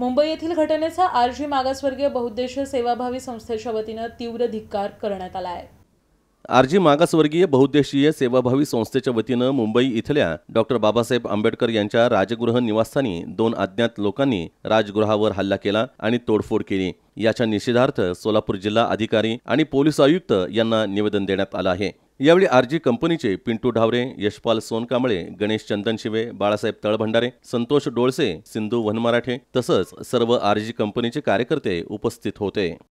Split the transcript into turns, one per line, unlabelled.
मुंबई येथील घटनेचा आरजी मागासवर्गीय बहुउद्देशीय सेवाभावी संस्थेच्या वतीनं तीव्र धिक्कार करण्यात आला आहे
आरजी मागासवर्गीय बहुद्देशीय सेवाभावी संस्थेच्या वतीनं मुंबई इथल्या डॉक्टर बाबासाहेब आंबेडकर यांच्या राजगृह निवासस्थानी दोन अज्ञात लोकांनी राजगृहावर हल्ला केला आणि तोडफोड केली याच्या निषेधार्थ सोलापूर जिल्हा अधिकारी आणि पोलीस आयुक्त यांना निवेदन देण्यात आलं आहे यावेळी आरजी कंपनीचे पिंटू ढावरे यशपाल सोनकांबळे गणेश चंदन शिवे बाळासाहेब तळभंडारे संतोष डोळसे सिंधू वनमराठे तसंच सर्व आरजी कंपनीचे कार्यकर्ते उपस्थित होते